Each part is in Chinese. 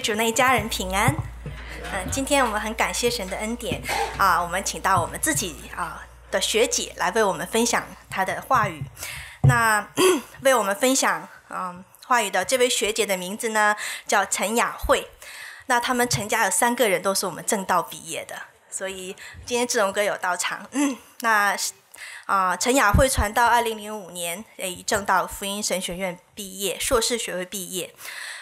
主那家人平安，嗯，今天我们很感谢神的恩典啊，我们请到我们自己啊的学姐来为我们分享她的话语。那 为我们分享嗯话语的这位学姐的名字呢叫陈雅慧。那他们陈家有三个人都是我们正道毕业的，所以今天志龙哥有到场。嗯，那啊，陈雅慧传到二零零五年，诶，正道福音神学院毕业，硕士学位毕业。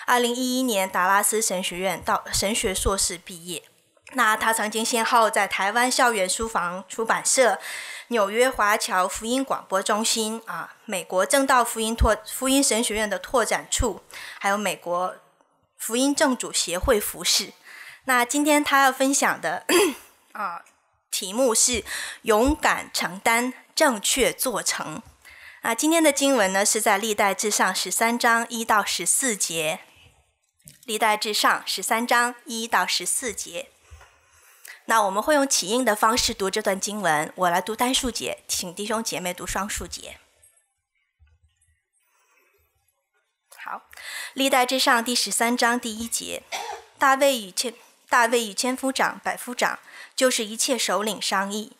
二零一一年，达拉斯神学院到神学硕士毕业。那他曾经先后在台湾校园书房出版社、纽约华侨福音广播中心啊、美国正道福音拓福音神学院的拓展处，还有美国福音正主协会服饰。那今天他要分享的啊题目是“勇敢承担，正确做成”。那今天的经文呢是在历代至上十三章一到十四节。历代至上十三章一到十四节，那我们会用起音的方式读这段经文。我来读单数节，请弟兄姐妹读双数节。好，历代至上第十三章第一节，大卫与千大卫与千夫长、百夫长，就是一切首领商议。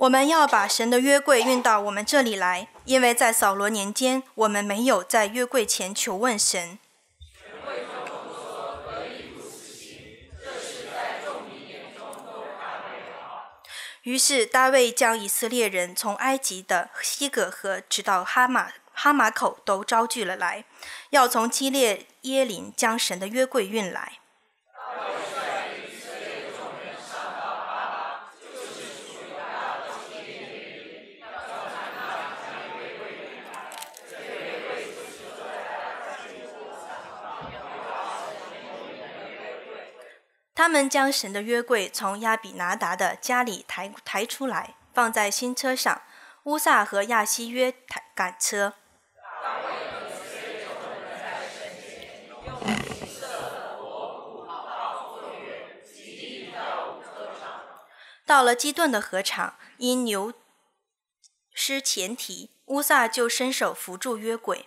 我们要把神的约柜运到我们这里来，因为在扫罗年间，我们没有在约柜前求问神。于是大卫将以色列人从埃及的西格河直到哈马哈马口都招聚了来，要从基列耶林将神的约柜运来。他们将神的约柜从亚比拿达的家里抬抬出来，放在新车上，乌萨和亚希约抬赶车。到了基顿的河场，因牛失前蹄，乌萨就伸手扶住约柜。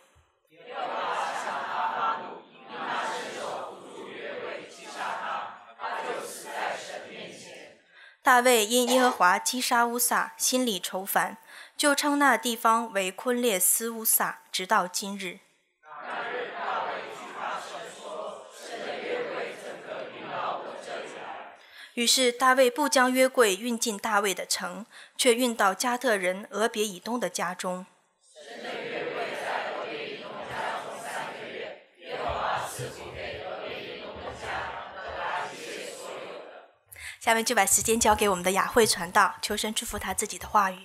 大卫因耶和华击杀乌撒，心里愁烦，就称那地方为昆列斯乌撒，直到今日。于是大卫不将约柜运进大卫的城，却运到加特人俄别以东的家中。下面就把时间交给我们的雅慧传道，求生祝福他自己的话语。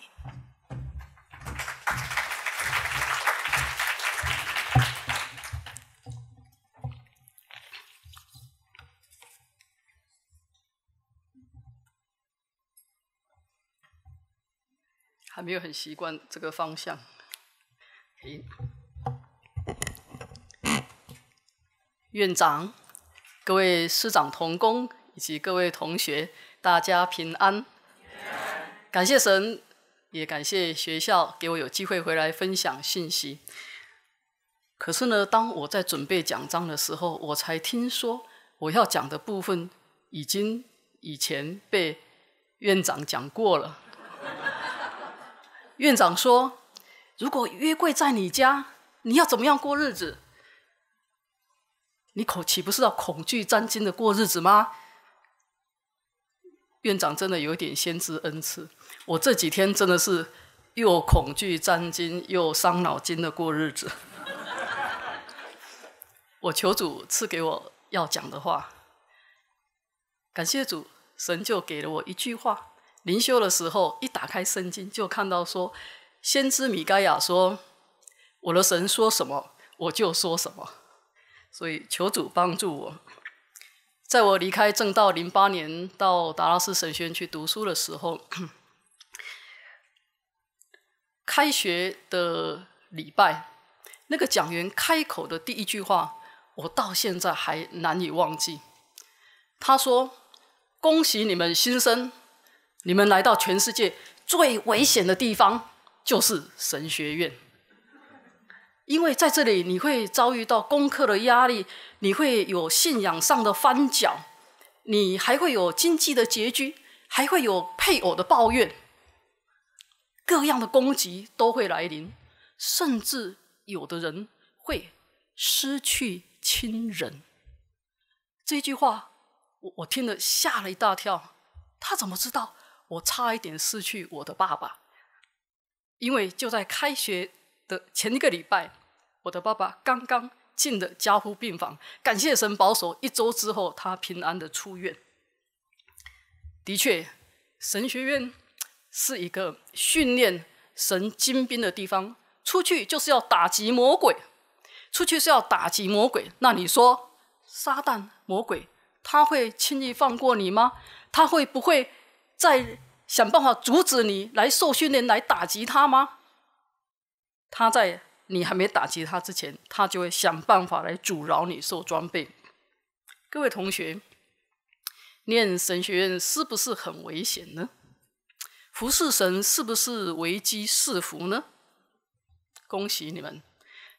还没有很习惯这个方向。院长，各位师长同工。以及各位同学，大家平安。感谢神，也感谢学校给我有机会回来分享信息。可是呢，当我在准备讲章的时候，我才听说我要讲的部分已经以前被院长讲过了。院长说：“如果约柜在你家，你要怎么样过日子？你恐岂不是要恐惧沾惊的过日子吗？”院长真的有点先知恩赐，我这几天真的是又恐惧、战惊、又伤脑筋的过日子。我求主赐给我要讲的话，感谢主，神就给了我一句话。灵修的时候，一打开圣经就看到说，先知米该亚说：“我的神说什么，我就说什么。”所以求主帮助我。在我离开正道零八年到达拉斯神学院去读书的时候，开学的礼拜，那个讲员开口的第一句话，我到现在还难以忘记。他说：“恭喜你们新生，你们来到全世界最危险的地方，就是神学院。”因为在这里，你会遭遇到功课的压力，你会有信仰上的翻脚，你还会有经济的拮据，还会有配偶的抱怨，各样的攻击都会来临，甚至有的人会失去亲人。这句话，我我听了吓了一大跳。他怎么知道？我差一点失去我的爸爸，因为就在开学的前一个礼拜。我的爸爸刚刚进了加护病房，感谢神保守，一周之后他平安的出院。的确，神学院是一个训练神精兵的地方，出去就是要打击魔鬼，出去是要打击魔鬼。那你说，撒旦魔鬼，他会轻易放过你吗？他会不会再想办法阻止你来受训练来打击他吗？他在。你还没打击他之前，他就会想办法来阻挠你收装备。各位同学，念神学院是不是很危险呢？服侍神是不是危机四伏呢？恭喜你们，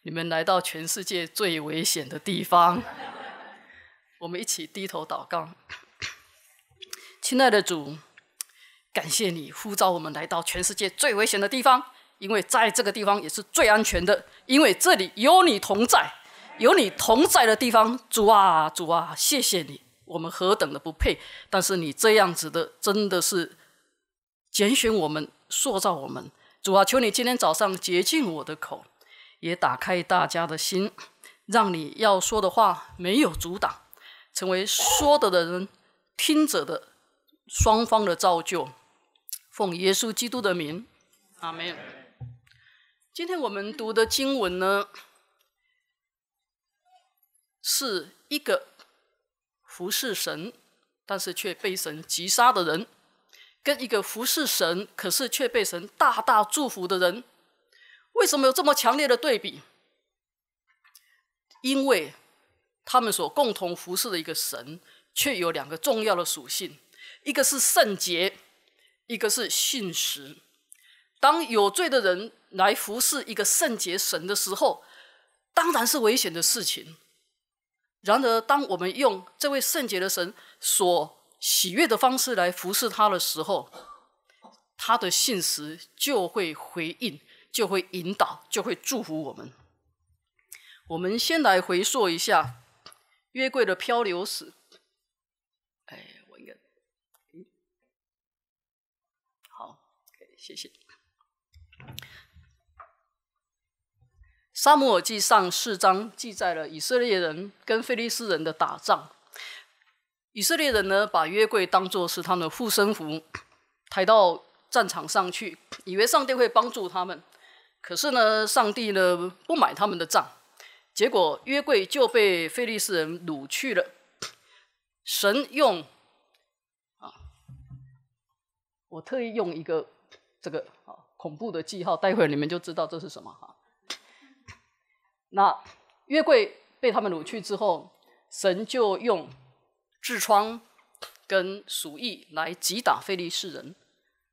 你们来到全世界最危险的地方。我们一起低头祷告，亲爱的主，感谢你呼召我们来到全世界最危险的地方。因为在这个地方也是最安全的，因为这里有你同在，有你同在的地方。主啊，主啊，谢谢你，我们何等的不配，但是你这样子的，真的是拣选我们，塑造我们。主啊，求你今天早上洁净我的口，也打开大家的心，让你要说的话没有阻挡，成为说的的人，听者的双方的造就。奉耶稣基督的名。啊，没有。今天我们读的经文呢，是一个服侍神，但是却被神击杀的人，跟一个服侍神，可是却被神大大祝福的人，为什么有这么强烈的对比？因为他们所共同服侍的一个神，却有两个重要的属性，一个是圣洁，一个是信实。当有罪的人来服侍一个圣洁神的时候，当然是危险的事情。然而，当我们用这位圣洁的神所喜悦的方式来服侍他的时候，他的信实就会回应，就会引导，就会祝福我们。我们先来回溯一下约柜的漂流史。哎，我应该，嗯，好谢谢。沙摩尔记上四章记载了以色列人跟非利士人的打仗。以色列人呢，把约柜当做是他们的护身符，抬到战场上去，以为上帝会帮助他们。可是呢，上帝呢不买他们的账，结果约柜就被非利士人掳去了。神用啊，我特意用一个这个啊恐怖的记号，待会儿你们就知道这是什么哈。那约柜被他们掳去之后，神就用痔疮跟鼠疫来击打非利士人，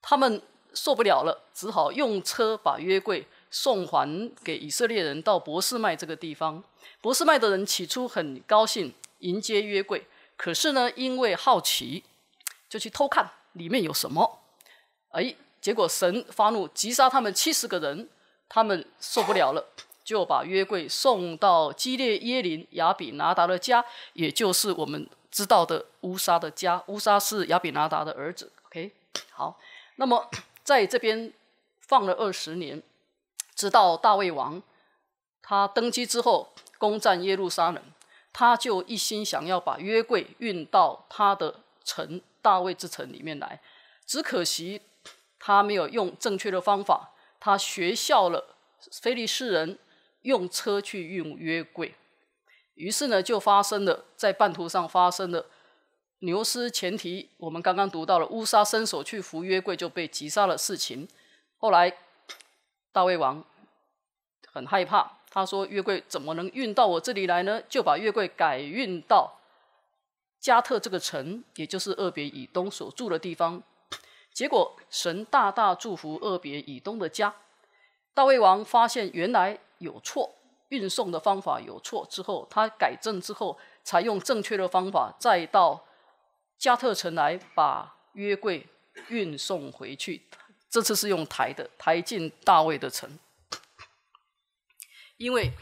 他们受不了了，只好用车把约柜送还给以色列人到博士麦这个地方。博士麦的人起初很高兴迎接约柜，可是呢，因为好奇就去偷看里面有什么，哎，结果神发怒，击杀他们七十个人，他们受不了了。就把约柜送到基列耶林亚比拿达的家，也就是我们知道的乌沙的家。乌沙是亚比拿达的儿子。OK，好，那么在这边放了二十年，直到大卫王他登基之后，攻占耶路撒冷，他就一心想要把约柜运到他的城大卫之城里面来。只可惜他没有用正确的方法，他学校了非利士人。用车去运约柜，于是呢就发生了在半途上发生了牛失前蹄。我们刚刚读到了乌沙伸手去扶约柜就被击杀的事情。后来大卫王很害怕，他说约柜怎么能运到我这里来呢？就把约柜改运到加特这个城，也就是厄别以东所住的地方。结果神大大祝福厄别以东的家。大卫王发现原来。有错，运送的方法有错，之后他改正之后，采用正确的方法，再到加特城来把约柜运送回去。这次是用抬的，抬进大卫的城，因为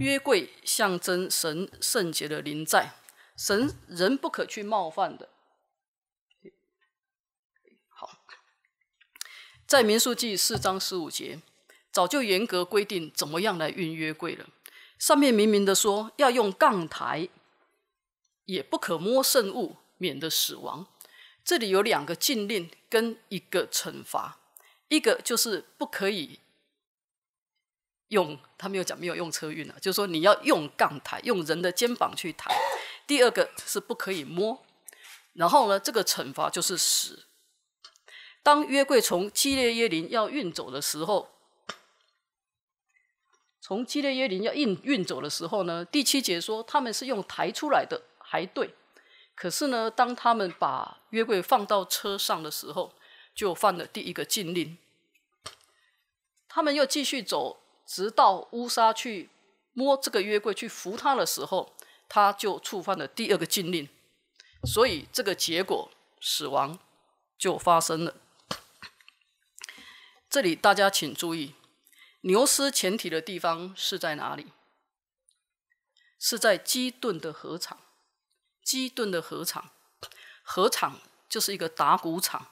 约柜象征神圣洁的灵在，神人不可去冒犯的。好，在民数记四章十五节。早就严格规定怎么样来运约柜了，上面明明的说要用杠抬，也不可摸圣物，免得死亡。这里有两个禁令跟一个惩罚，一个就是不可以用，他没有讲没有用车运了，就是说你要用杠抬，用人的肩膀去抬。第二个是不可以摸，然后呢，这个惩罚就是死。当约柜从基列耶林要运走的时候。从基列耶林要运运走的时候呢，第七节说他们是用抬出来的，还对。可是呢，当他们把约柜放到车上的时候，就犯了第一个禁令。他们又继续走，直到乌沙去摸这个约柜去扶他的时候，他就触犯了第二个禁令，所以这个结果死亡就发生了。这里大家请注意。牛失前蹄的地方是在哪里？是在基顿的河场。基顿的河场，河场就是一个打谷场，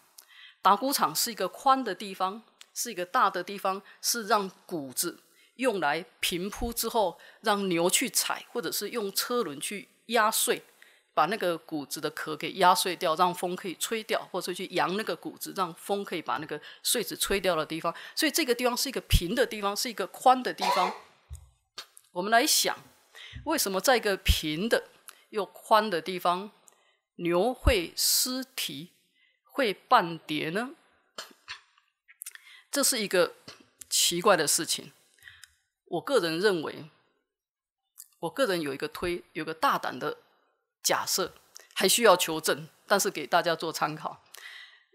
打谷场是一个宽的地方，是一个大的地方，是让谷子用来平铺之后，让牛去踩，或者是用车轮去压碎。把那个谷子的壳给压碎掉，让风可以吹掉，或者去扬那个谷子，让风可以把那个穗子吹掉的地方。所以这个地方是一个平的地方，是一个宽的地方。我们来想，为什么在一个平的又宽的地方，牛会失蹄，会半跌呢？这是一个奇怪的事情。我个人认为，我个人有一个推，有个大胆的。假设还需要求证，但是给大家做参考。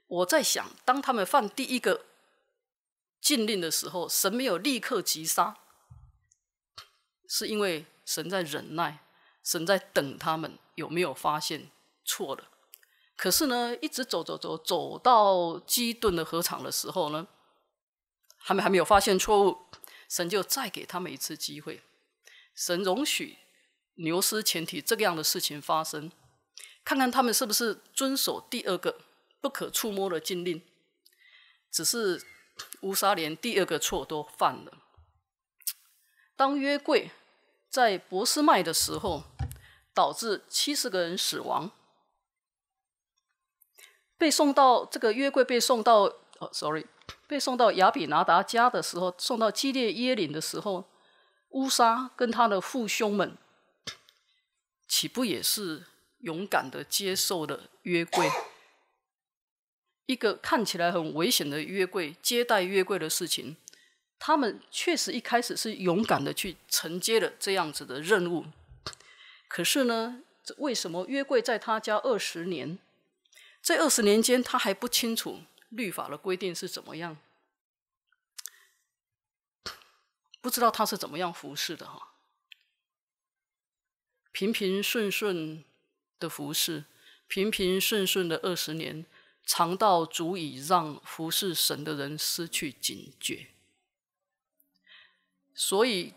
我在想，当他们犯第一个禁令的时候，神没有立刻击杀，是因为神在忍耐，神在等他们有没有发现错了。可是呢，一直走走走，走到基顿的河场的时候呢，还没还没有发现错误，神就再给他们一次机会，神容许。牛失前提这样的事情发生，看看他们是不是遵守第二个不可触摸的禁令。只是乌沙连第二个错都犯了。当约柜在博斯麦的时候，导致七十个人死亡。被送到这个约柜被送到，哦，sorry，被送到亚比拿达家的时候，送到基列耶林的时候，乌沙跟他的父兄们。岂不也是勇敢的接受了约柜？一个看起来很危险的约柜，接待约柜的事情，他们确实一开始是勇敢的去承接了这样子的任务。可是呢，为什么约柜在他家二十年？这二十年间，他还不清楚律法的规定是怎么样，不知道他是怎么样服侍的哈。平平顺顺的服侍，平平顺顺的二十年，长到足以让服侍神的人失去警觉。所以，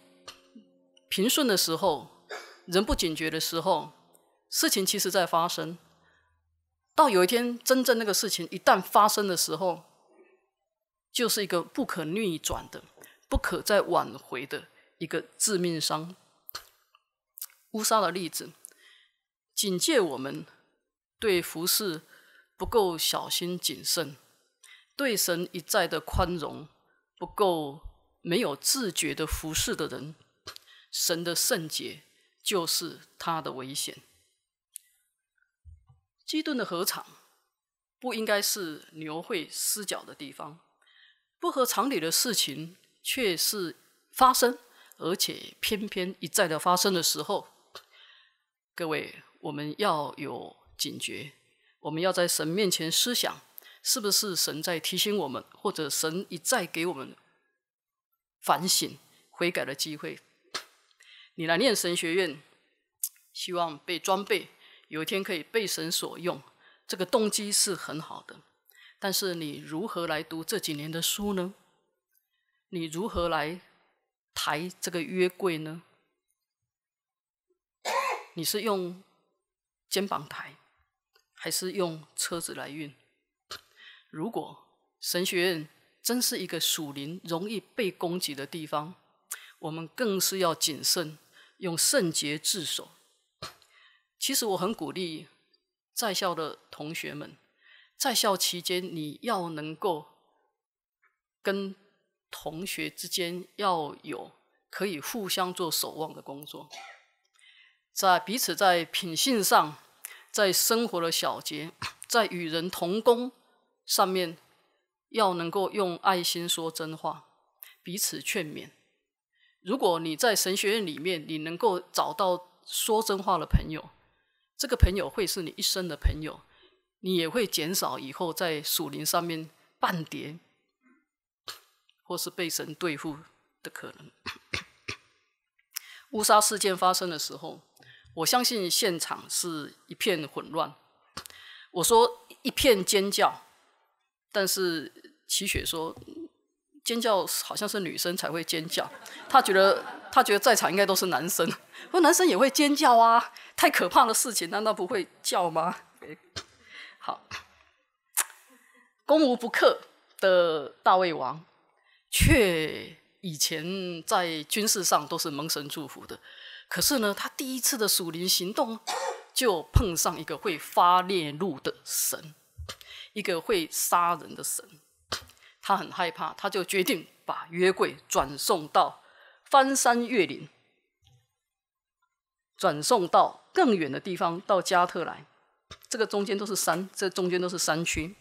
平顺的时候，人不警觉的时候，事情其实在发生。到有一天，真正那个事情一旦发生的时候，就是一个不可逆转的、不可再挽回的一个致命伤。乌莎的例子，警戒我们对服饰不够小心谨慎，对神一再的宽容不够，没有自觉的服侍的人，神的圣洁就是他的危险。基顿的合场不应该是牛会失脚的地方，不合常理的事情却是发生，而且偏偏一再的发生的时候。各位，我们要有警觉，我们要在神面前思想，是不是神在提醒我们，或者神一再给我们反省、悔改的机会？你来念神学院，希望被装备，有一天可以被神所用，这个动机是很好的。但是你如何来读这几年的书呢？你如何来抬这个约柜呢？你是用肩膀抬，还是用车子来运？如果神学院真是一个属灵容易被攻击的地方，我们更是要谨慎，用圣洁自守。其实我很鼓励在校的同学们，在校期间你要能够跟同学之间要有可以互相做守望的工作。在彼此在品性上，在生活的小节，在与人同工上面，要能够用爱心说真话，彼此劝勉。如果你在神学院里面，你能够找到说真话的朋友，这个朋友会是你一生的朋友，你也会减少以后在属灵上面半点或是被神对付的可能。乌纱事件发生的时候。我相信现场是一片混乱。我说一片尖叫，但是齐雪说尖叫好像是女生才会尖叫，她觉得她觉得在场应该都是男生。说男生也会尖叫啊，太可怕的事情，难道不会叫吗？好，攻无不克的大胃王，却以前在军事上都是蒙神祝福的。可是呢，他第一次的属灵行动 就碰上一个会发烈怒的神，一个会杀人的神，他很害怕，他就决定把约柜转送到翻山越岭，转送到更远的地方到加特来。这个中间都是山，这中间都是山区，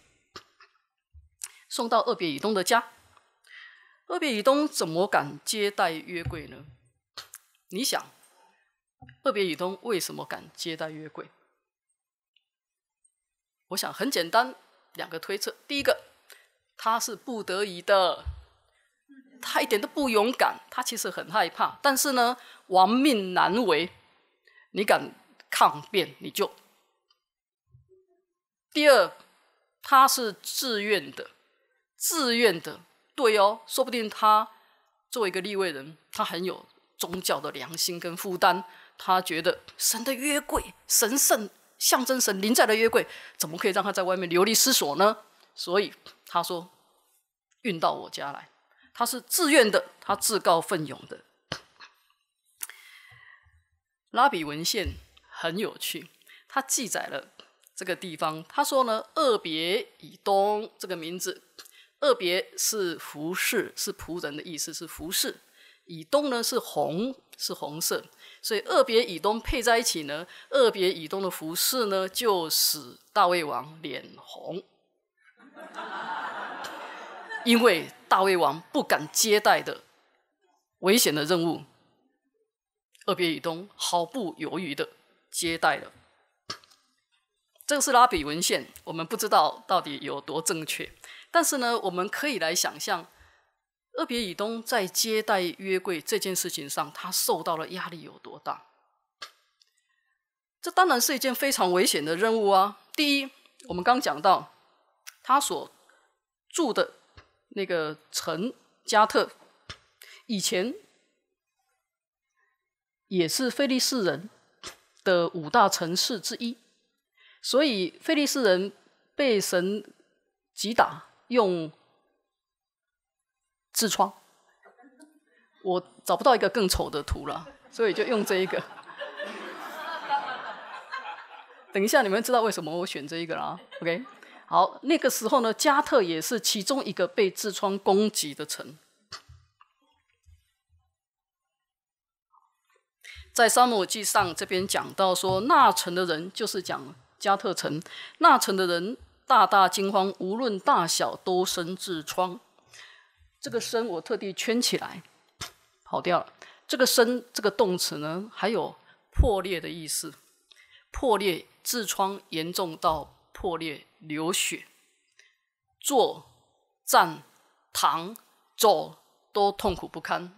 送到厄比以东的家。厄比以东怎么敢接待约柜呢？你想？特别以东为什么敢接待约柜？我想很简单，两个推测：第一个，他是不得已的，他一点都不勇敢，他其实很害怕，但是呢，亡命难违，你敢抗辩，你就；第二，他是自愿的，自愿的，对哦，说不定他作为一个立位人，他很有宗教的良心跟负担。他觉得神的约柜神圣，象征神临在的约柜，怎么可以让他在外面流离失所呢？所以他说：“运到我家来。”他是自愿的，他自告奋勇的。拉比文献很有趣，他记载了这个地方。他说呢，“二别以东”这个名字，“二别”是服侍，是仆人的意思，是服侍；“以东”呢是红，是红色。所以，二别以东配在一起呢，二别以东的服饰呢，就使大胃王脸红。因为大胃王不敢接待的危险的任务，二别以东毫不犹豫的接待了。这个是拉比文献，我们不知道到底有多正确，但是呢，我们可以来想象。特别以东在接待约柜这件事情上，他受到了压力有多大？这当然是一件非常危险的任务啊！第一，我们刚讲到他所住的那个城加特，以前也是菲利士人的五大城市之一，所以菲利士人被神击打用。痔疮，我找不到一个更丑的图了，所以就用这一个。等一下，你们知道为什么我选这一个了啊？OK，好，那个时候呢，加特也是其中一个被痔疮攻击的城，在《沙漠记上》这边讲到说，那城的人就是讲加特城，那城的人大大惊慌，无论大小都生痔疮。这个生我特地圈起来，跑掉了。这个生这个动词呢，还有破裂的意思，破裂，痔疮严重到破裂流血，坐、站、躺、走都痛苦不堪。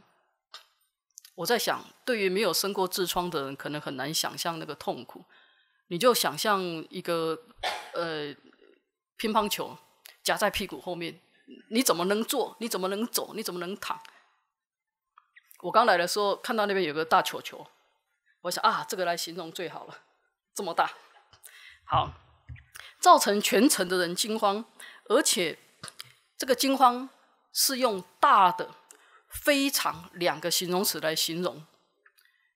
我在想，对于没有生过痔疮的人，可能很难想象那个痛苦。你就想象一个呃乒乓球夹在屁股后面。你怎么能坐？你怎么能走？你怎么能躺？我刚来的时候看到那边有个大球球，我想啊，这个来形容最好了，这么大。好，造成全城的人惊慌，而且这个惊慌是用大的、非常两个形容词来形容。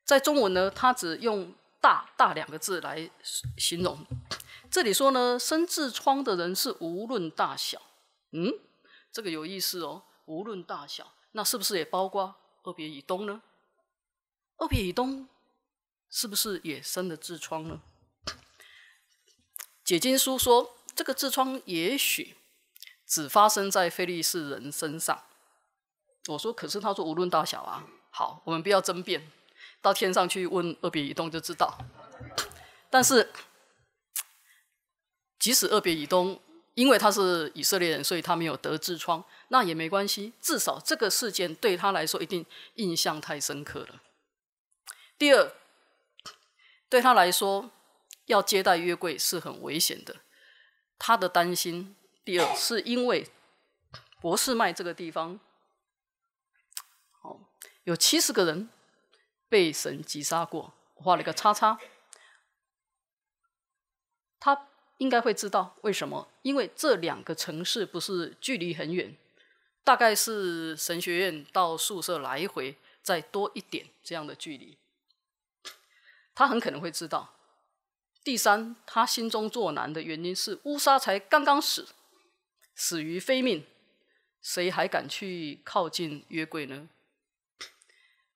在中文呢，它只用大大两个字来形容。这里说呢，生痔疮的人是无论大小，嗯。这个有意思哦，无论大小，那是不是也包括二别以东呢？二别以东是不是也生了痔疮呢？解经书说，这个痔疮也许只发生在菲利斯人身上。我说，可是他说无论大小啊，好，我们不要争辩，到天上去问二别以东就知道。但是，即使二别以东。因为他是以色列人，所以他没有得痔疮，那也没关系。至少这个事件对他来说一定印象太深刻了。第二，对他来说，要接待约柜是很危险的。他的担心，第二是因为博士麦这个地方，好有七十个人被神击杀过，画了一个叉叉。他。应该会知道为什么？因为这两个城市不是距离很远，大概是神学院到宿舍来回再多一点这样的距离。他很可能会知道。第三，他心中作难的原因是乌沙才刚刚死，死于非命，谁还敢去靠近约柜呢？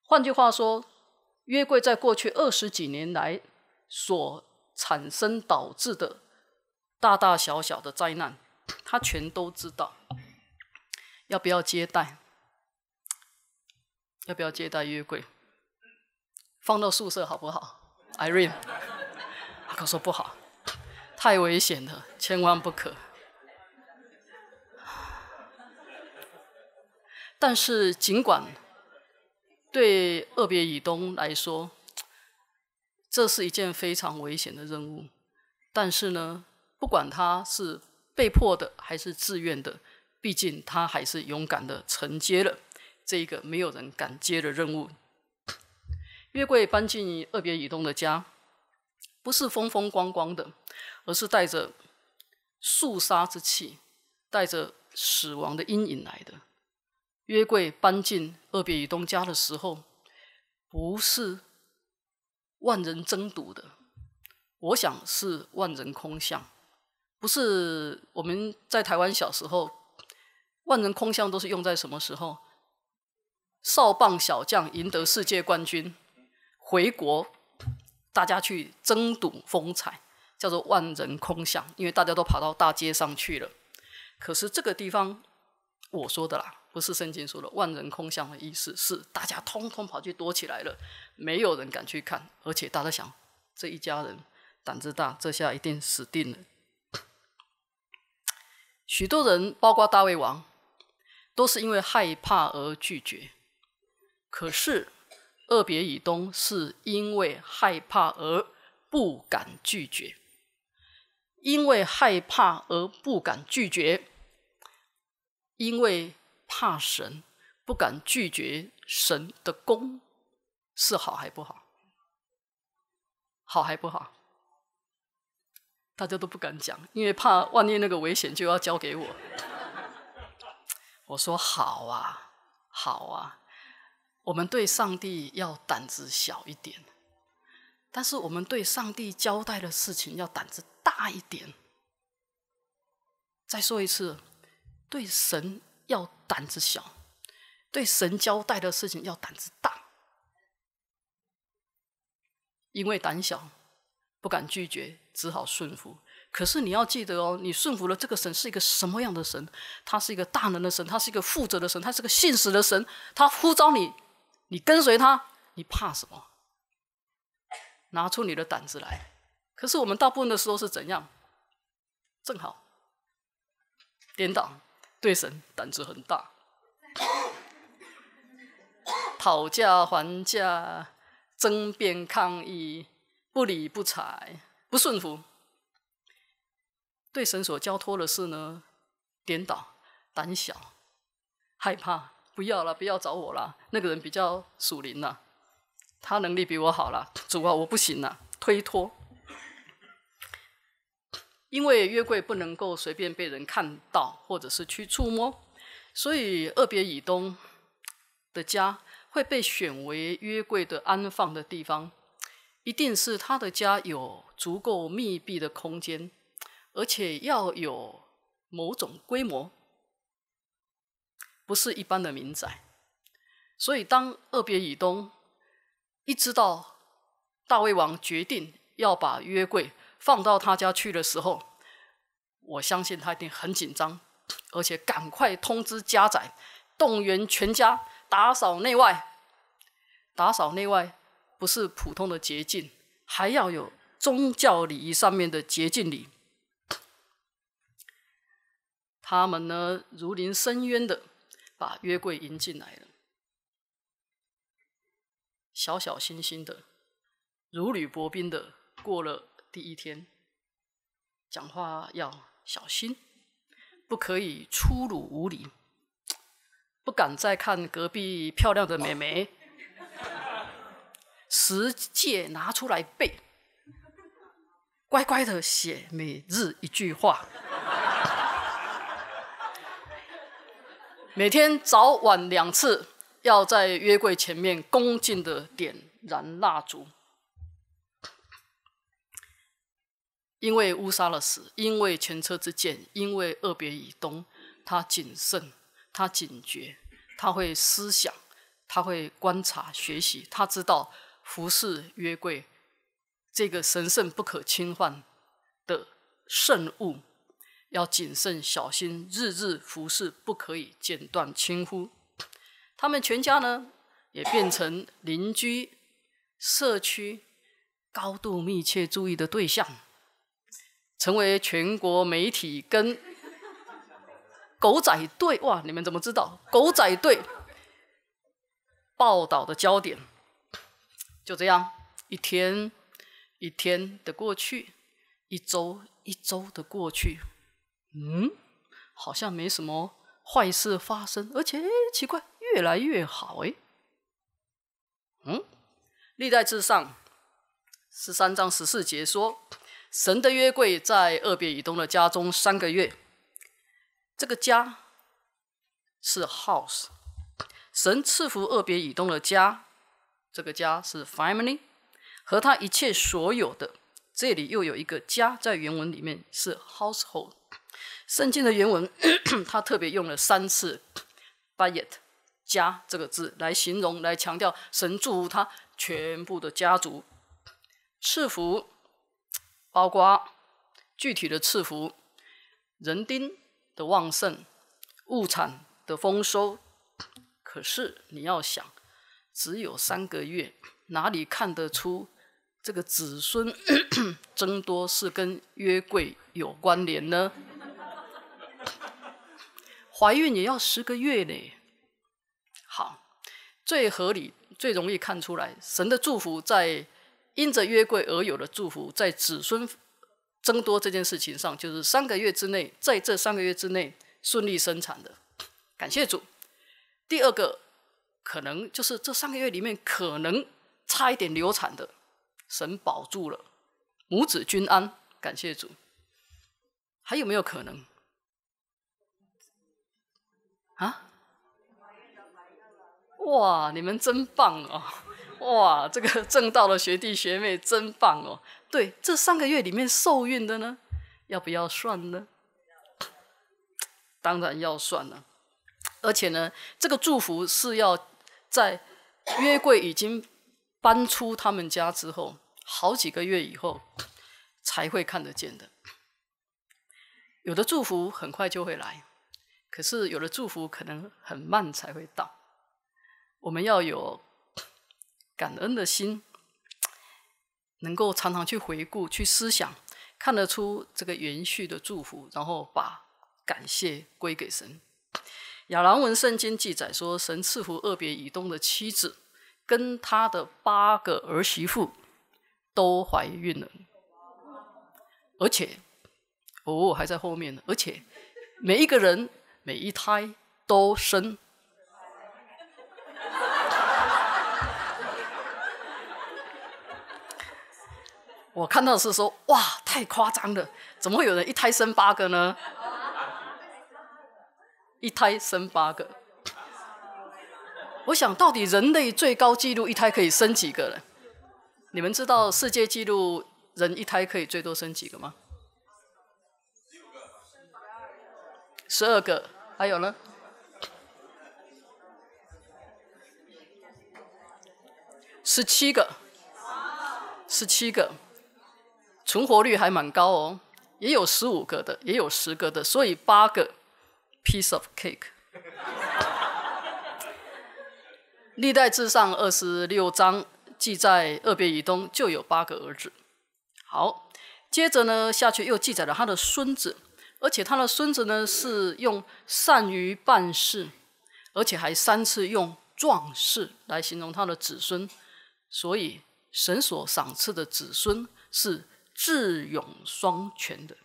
换句话说，约柜在过去二十几年来所产生导致的。大大小小的灾难，他全都知道。要不要接待？要不要接待越贵？放到宿舍好不好？Irene 说不好，太危险了，千万不可。但是尽管对二别以东来说，这是一件非常危险的任务，但是呢？不管他是被迫的还是自愿的，毕竟他还是勇敢的承接了这一个没有人敢接的任务。约柜搬进二别以东的家，不是风风光光的，而是带着肃杀之气，带着死亡的阴影来的。约柜搬进二别以东家的时候，不是万人争睹的，我想是万人空巷。不是我们在台湾小时候，万人空巷都是用在什么时候？少棒小将赢得世界冠军，回国，大家去争睹风采，叫做万人空巷，因为大家都跑到大街上去了。可是这个地方，我说的啦，不是圣经说的万人空巷的意思，是大家通通跑去躲起来了，没有人敢去看，而且大家想，这一家人胆子大，这下一定死定了。许多人，包括大卫王，都是因为害怕而拒绝。可是，二别以东是因为害怕而不敢拒绝，因为害怕而不敢拒绝，因为怕神，不敢拒绝神的功，是好还不好？好还不好？大家都不敢讲，因为怕万念那个危险就要交给我。我说好啊，好啊，我们对上帝要胆子小一点，但是我们对上帝交代的事情要胆子大一点。再说一次，对神要胆子小，对神交代的事情要胆子大，因为胆小。不敢拒绝，只好顺服。可是你要记得哦，你顺服了这个神是一个什么样的神？他是一个大能的神，他是一个负责的神，他是个信实的神。他呼召你，你跟随他，你怕什么？拿出你的胆子来！可是我们大部分的时候是怎样？正好颠倒，对神胆子很大，讨价还价，争辩抗议。不理不睬，不顺服；对神所交托的事呢，颠倒、胆小、害怕。不要了，不要找我了。那个人比较属灵了，他能力比我好了。主啊，我不行了，推脱。因为约柜不能够随便被人看到或者是去触摸，所以二别以东的家会被选为约柜的安放的地方。一定是他的家有足够密闭的空间，而且要有某种规模，不是一般的民宅。所以，当二别以东一知道大卫王决定要把约柜放到他家去的时候，我相信他一定很紧张，而且赶快通知家宅，动员全家打扫内外，打扫内外。不是普通的捷径，还要有宗教礼仪上面的捷径礼。他们呢，如临深渊的把约柜迎进来了，小小心心的，如履薄冰的过了第一天，讲话要小心，不可以粗鲁无礼，不敢再看隔壁漂亮的美眉。十戒拿出来背，乖乖的写每日一句话。每天早晚两次，要在约柜前面恭敬的点燃蜡烛。因为乌沙勒死，因为前车之鉴，因为二别以东，他谨慎，他警觉，他会思想，他会观察学习，他知道。服侍约柜这个神圣不可侵犯的圣物，要谨慎小心，日日服侍，不可以间断轻忽。他们全家呢，也变成邻居、社区高度密切注意的对象，成为全国媒体跟狗仔队哇！你们怎么知道？狗仔队报道的焦点。就这样一天一天的过去，一周一周的过去，嗯，好像没什么坏事发生，而且奇怪，越来越好哎。嗯，历代至上十三章十四节说，神的约柜在二别以东的家中三个月。这个家是 house，神赐福二别以东的家。这个家是 family，和他一切所有的，这里又有一个家，在原文里面是 household。圣经的原文，他特别用了三次 “by it” 家这个字来形容，来强调神祝福他全部的家族，赐福包括具体的赐福，人丁的旺盛，物产的丰收。可是你要想。只有三个月，哪里看得出这个子孙 增多是跟约柜有关联呢？怀孕也要十个月呢。好，最合理、最容易看出来，神的祝福在因着约柜而有的祝福，在子孙增多这件事情上，就是三个月之内，在这三个月之内顺利生产的，感谢主。第二个。可能就是这三个月里面，可能差一点流产的，神保住了，母子均安，感谢主。还有没有可能？啊？哇，你们真棒哦！哇，这个正道的学弟学妹真棒哦。对，这三个月里面受孕的呢，要不要算呢？当然要算了，而且呢，这个祝福是要。在约柜已经搬出他们家之后，好几个月以后才会看得见的。有的祝福很快就会来，可是有的祝福可能很慢才会到。我们要有感恩的心，能够常常去回顾、去思想，看得出这个延续的祝福，然后把感谢归给神。亚兰文圣经记载说，神赐福二别以东的妻子，跟他的八个儿媳妇都怀孕了，而且，哦，还在后面呢，而且每一个人每一胎都生。我看到是说，哇，太夸张了，怎么会有人一胎生八个呢？一胎生八个，我想到底人类最高纪录一胎可以生几个呢？你们知道世界纪录人一胎可以最多生几个吗？十二个，还有呢？十七个，十七个，存活率还蛮高哦，也有十五个的，也有十个的，所以八个。piece of cake。历代志上二十六章记载，二别以东就有八个儿子。好，接着呢下去又记载了他的孙子，而且他的孙子呢是用善于办事，而且还三次用壮士来形容他的子孙，所以神所赏赐的子孙是智勇双全的。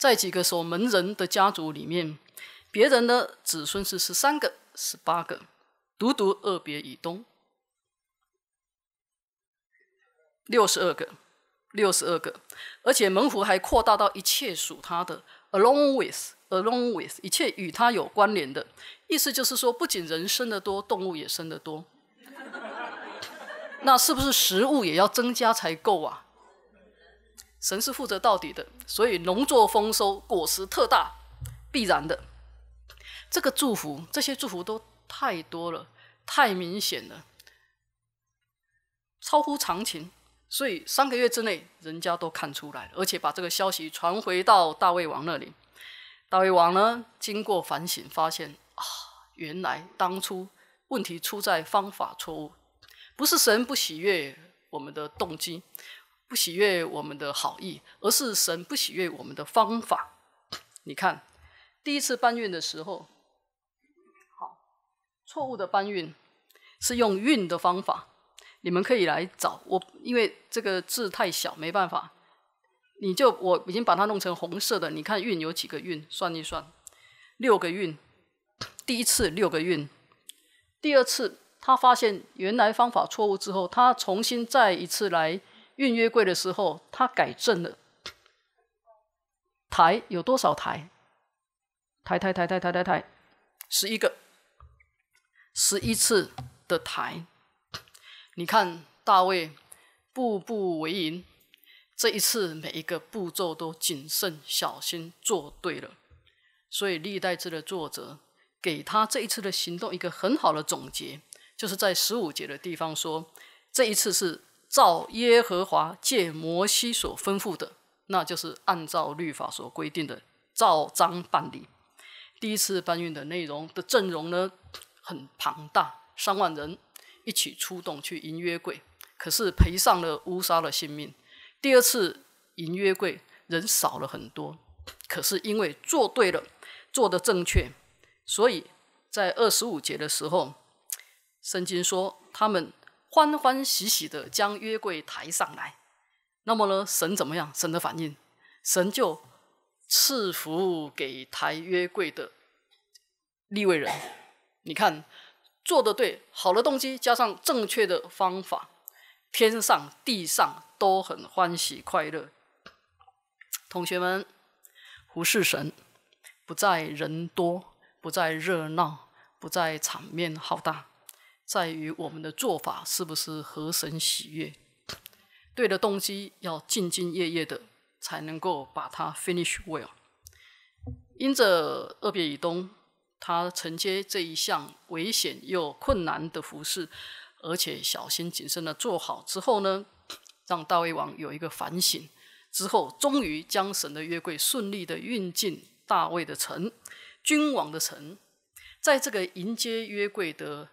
在几个守门人的家族里面，别人呢子孙是十三个、十八个，独独二别以东六十二个、六十二个，而且门户还扩大到一切属他的，along with，along with 一切与他有关联的，意思就是说，不仅人生的多，动物也生的多。那是不是食物也要增加才够啊？神是负责到底的，所以农作丰收，果实特大，必然的。这个祝福，这些祝福都太多了，太明显了，超乎常情。所以三个月之内，人家都看出来了，而且把这个消息传回到大卫王那里。大卫王呢，经过反省，发现啊，原来当初问题出在方法错误，不是神不喜悦我们的动机。不喜悦我们的好意，而是神不喜悦我们的方法。你看，第一次搬运的时候，好错误的搬运是用运的方法。你们可以来找我，因为这个字太小，没办法。你就我已经把它弄成红色的。你看运有几个运，算一算六个运。第一次六个运，第二次他发现原来方法错误之后，他重新再一次来。运约柜的时候，他改正了台有多少台台台台台台台，十一个，十一次的台。你看大卫步步为营，这一次每一个步骤都谨慎小心，做对了。所以历代志的作者给他这一次的行动一个很好的总结，就是在十五节的地方说，这一次是。照耶和华借摩西所吩咐的，那就是按照律法所规定的照章办理。第一次搬运的内容的阵容呢，很庞大，上万人一起出动去迎约柜，可是赔上了乌沙的性命。第二次迎约柜，人少了很多，可是因为做对了，做的正确，所以在二十五节的时候，圣经说他们。欢欢喜喜地将约柜抬上来，那么呢？神怎么样？神的反应？神就赐福给抬约柜的立位人。你看，做的对，好的动机加上正确的方法，天上地上都很欢喜快乐。同学们，服侍神，不在人多，不在热闹，不在场面浩大。在于我们的做法是不是合神喜悦？对的动机要兢兢业业的，才能够把它 finish well。因着二别以东，他承接这一项危险又困难的服饰，而且小心谨慎的做好之后呢，让大卫王有一个反省。之后，终于将神的约柜顺利的运进大卫的城，君王的城，在这个迎接约柜的。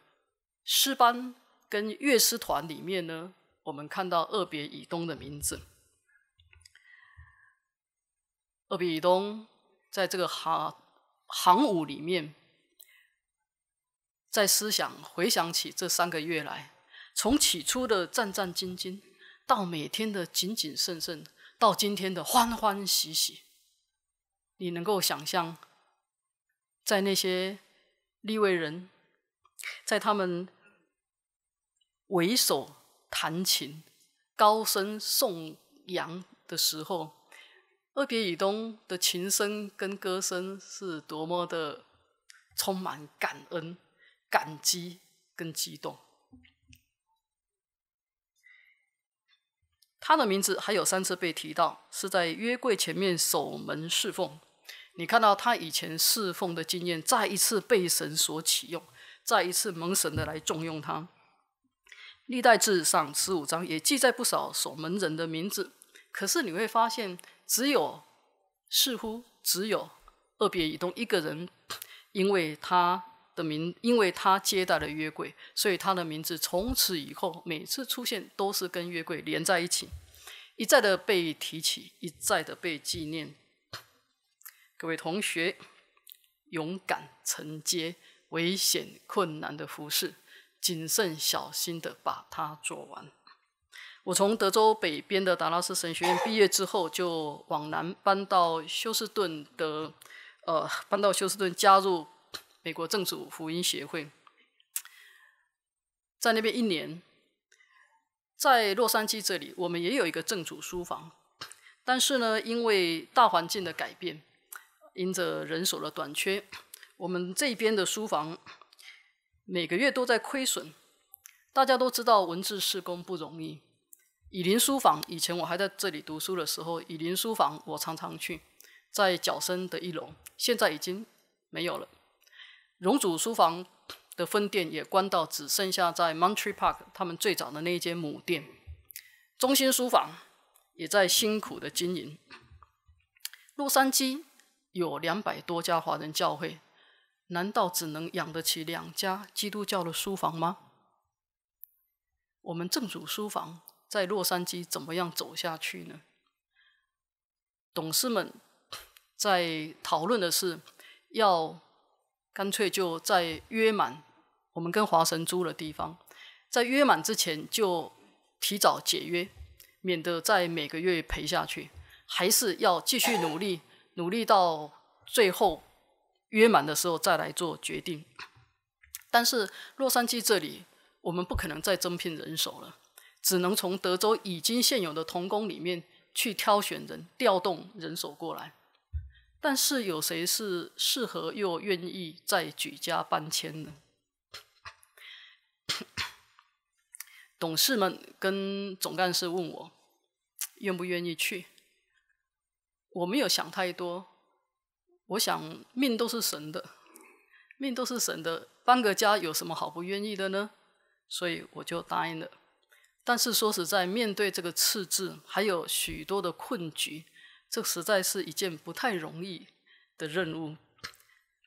诗班跟乐师团里面呢，我们看到二别以东的名字。二别以东在这个行行伍里面，在思想回想起这三个月来，从起初的战战兢兢，到每天的谨谨慎慎，到今天的欢欢喜喜，你能够想象，在那些立位人，在他们。为首弹琴，高声颂扬的时候，二别以东的琴声跟歌声是多么的充满感恩、感激跟激动。他的名字还有三次被提到，是在约柜前面守门侍奉。你看到他以前侍奉的经验，再一次被神所启用，再一次蒙神的来重用他。历代志上十五章也记载不少守门人的名字，可是你会发现，只有似乎只有二别以东一个人，因为他的名，因为他接待了约柜，所以他的名字从此以后每次出现都是跟约柜连在一起，一再的被提起，一再的被纪念。各位同学，勇敢承接危险困难的服饰。谨慎小心的把它做完。我从德州北边的达拉斯神学院毕业之后，就往南搬到休斯顿的，呃，搬到休斯顿加入美国正主福音协会，在那边一年。在洛杉矶这里，我们也有一个正主书房，但是呢，因为大环境的改变，因着人手的短缺，我们这边的书房。每个月都在亏损，大家都知道文字施工不容易。以林书房，以前我还在这里读书的时候，以林书房我常常去，在角深的一楼，现在已经没有了。荣祖书房的分店也关到，只剩下在 Montreal Park 他们最早的那一间母店。中心书房也在辛苦的经营。洛杉矶有两百多家华人教会。难道只能养得起两家基督教的书房吗？我们正主书房在洛杉矶怎么样走下去呢？董事们在讨论的是，要干脆就在约满，我们跟华神租的地方，在约满之前就提早解约，免得在每个月赔下去，还是要继续努力，努力到最后。约满的时候再来做决定。但是洛杉矶这里，我们不可能再增聘人手了，只能从德州已经现有的童工里面去挑选人，调动人手过来。但是有谁是适合又愿意再举家搬迁呢？董事们跟总干事问我愿不愿意去，我没有想太多。我想命都是神的，命都是神的，搬个家有什么好不愿意的呢？所以我就答应了。但是说实在，面对这个赤字，还有许多的困局，这实在是一件不太容易的任务。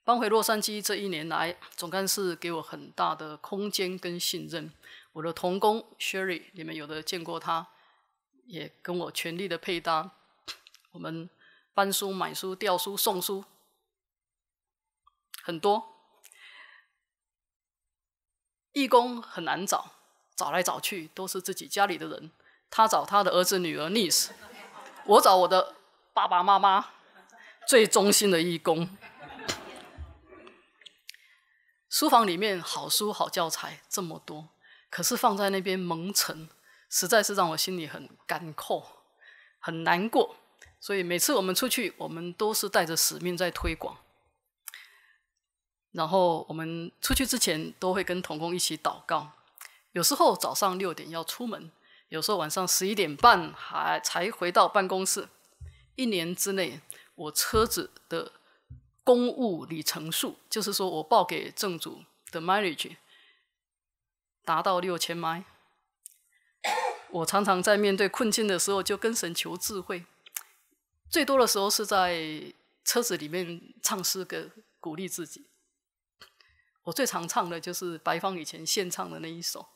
搬回洛杉矶这一年来，总干事给我很大的空间跟信任。我的同工 Sherry，你们有的见过他，也跟我全力的配搭。我们搬书、买书、调书、送书。很多义工很难找，找来找去都是自己家里的人。他找他的儿子女儿 niece，我找我的爸爸妈妈，最忠心的义工。书房里面好书好教材这么多，可是放在那边蒙尘，实在是让我心里很干涸，很难过。所以每次我们出去，我们都是带着使命在推广。然后我们出去之前都会跟童工一起祷告。有时候早上六点要出门，有时候晚上十一点半还才回到办公室。一年之内，我车子的公务里程数，就是说我报给正主的 mileage，达到六千迈。我常常在面对困境的时候就跟神求智慧。最多的时候是在车子里面唱诗歌，鼓励自己。我最常唱的就是白芳以前献唱的那一首。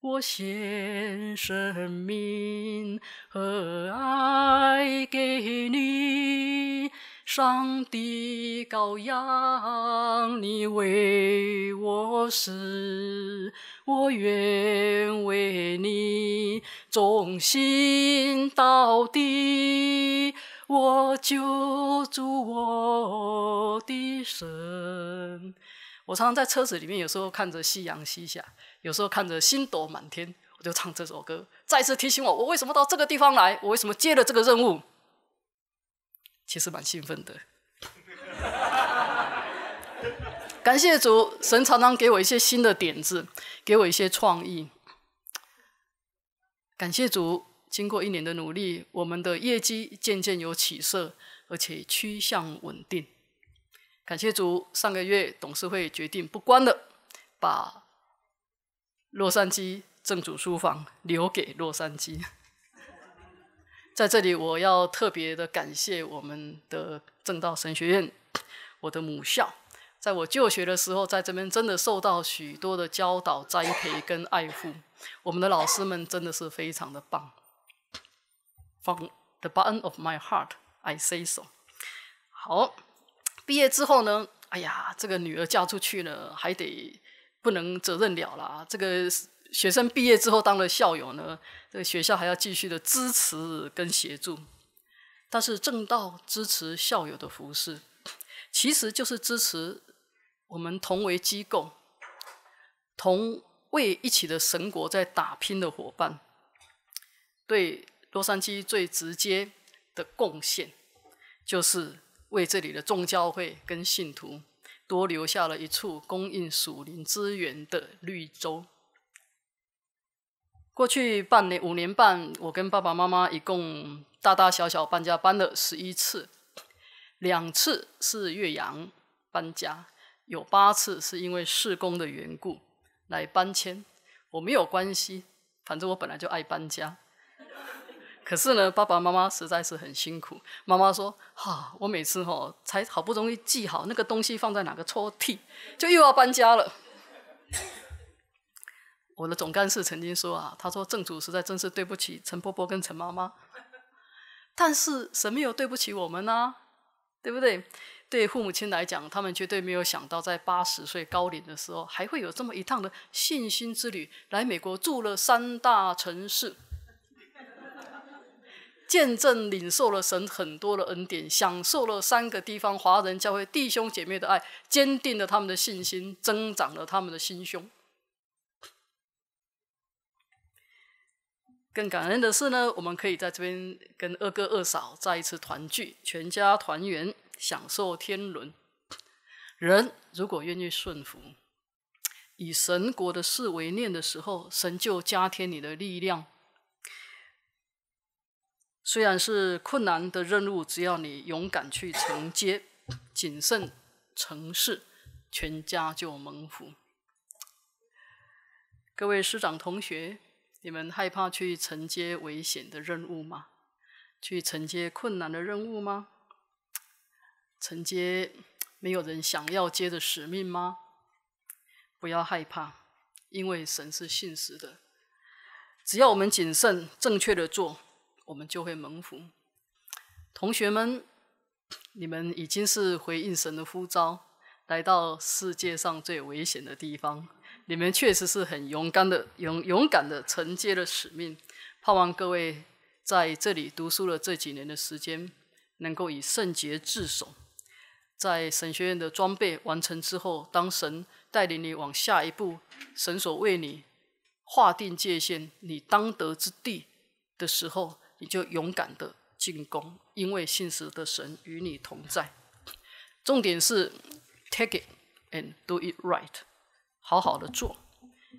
我献生命和爱给你，上帝羔羊，你为我死，我愿为你忠心到底。我救主，我的神。我常常在车子里面，有时候看着夕阳西下，有时候看着星斗满天，我就唱这首歌，再次提醒我，我为什么到这个地方来？我为什么接了这个任务？其实蛮兴奋的。感谢主神，常常给我一些新的点子，给我一些创意。感谢主。经过一年的努力，我们的业绩渐渐有起色，而且趋向稳定。感谢主，上个月董事会决定不关了，把洛杉矶正主书房留给洛杉矶。在这里，我要特别的感谢我们的正道神学院，我的母校。在我就学的时候，在这边真的受到许多的教导、栽培跟爱护。我们的老师们真的是非常的棒。From the bottom of my heart, I say so. 好，毕业之后呢？哎呀，这个女儿嫁出去了，还得不能责任了了。这个学生毕业之后当了校友呢，这个学校还要继续的支持跟协助。但是正道支持校友的服饰，其实就是支持我们同为机构、同为一起的神国在打拼的伙伴。对。洛杉矶最直接的贡献，就是为这里的众教会跟信徒多留下了一处供应属灵资源的绿洲。过去半年五年半，我跟爸爸妈妈一共大大小小搬家搬了十一次，两次是岳阳搬家，有八次是因为施工的缘故来搬迁。我没有关系，反正我本来就爱搬家。可是呢，爸爸妈妈实在是很辛苦。妈妈说：“哈，我每次哈才好不容易记好那个东西放在哪个抽屉，就又要搬家了。” 我的总干事曾经说啊，他说：“正主实在真是对不起陈婆婆跟陈妈妈，但是神没有对不起我们啊，对不对？对父母亲来讲，他们绝对没有想到，在八十岁高龄的时候，还会有这么一趟的信心之旅，来美国住了三大城市。”见证、领受了神很多的恩典，享受了三个地方华人教会弟兄姐妹的爱，坚定了他们的信心，增长了他们的心胸。更感恩的是呢，我们可以在这边跟二哥二嫂再一次团聚，全家团圆，享受天伦。人如果愿意顺服，以神国的事为念的时候，神就加添你的力量。虽然是困难的任务，只要你勇敢去承接，谨慎、诚实，全家就蒙福。各位师长同学，你们害怕去承接危险的任务吗？去承接困难的任务吗？承接没有人想要接的使命吗？不要害怕，因为神是信实的。只要我们谨慎、正确的做。我们就会蒙福。同学们，你们已经是回应神的呼召，来到世界上最危险的地方。你们确实是很勇敢的，勇勇敢的承接了使命。盼望各位在这里读书了这几年的时间，能够以圣洁自守。在神学院的装备完成之后，当神带领你往下一步，神所为你划定界限、你当得之地的时候，你就勇敢的进攻，因为信实的神与你同在。重点是 take it and do it right，好好的做。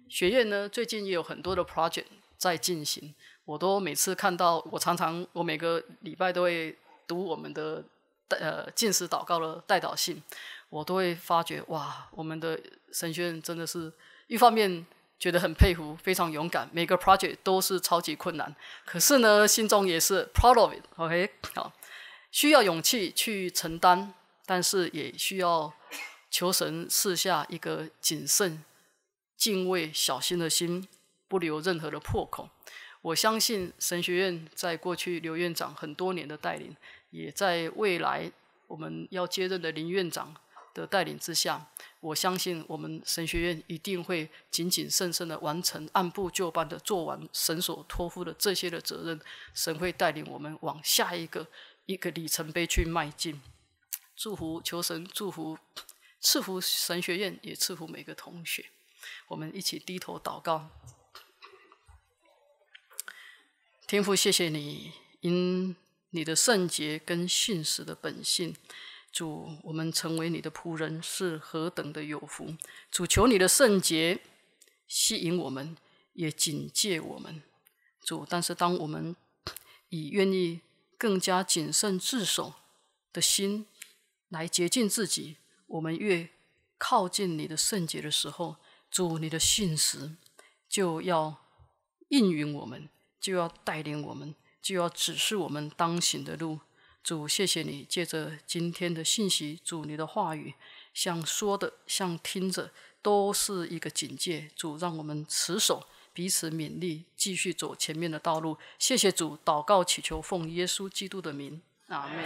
学院呢，最近也有很多的 project 在进行。我都每次看到，我常常我每个礼拜都会读我们的呃进时祷告的代祷信，我都会发觉哇，我们的神学院真的是一方面。觉得很佩服，非常勇敢。每个 project 都是超级困难，可是呢，心中也是 proud of it。OK，好，需要勇气去承担，但是也需要求神赐下一个谨慎、敬畏、小心的心，不留任何的破口。我相信神学院在过去刘院长很多年的带领，也在未来我们要接任的林院长。的带领之下，我相信我们神学院一定会谨谨慎慎的完成，按部就班的做完神所托付的这些的责任。神会带领我们往下一个一个里程碑去迈进。祝福求神祝福，赐福神学院，也赐福每个同学。我们一起低头祷告，天父，谢谢你，因你的圣洁跟信实的本性。主，我们成为你的仆人是何等的有福！主求你的圣洁吸引我们，也警戒我们。主，但是当我们以愿意更加谨慎自守的心来洁净自己，我们越靠近你的圣洁的时候，主，你的信实就要应允我们，就要带领我们，就要指示我们当行的路。主，谢谢你借着今天的信息，主你的话语，像说的，像听着，都是一个警戒。主让我们持守，彼此勉励，继续走前面的道路。谢谢主，祷告祈求，奉耶稣基督的名，阿门。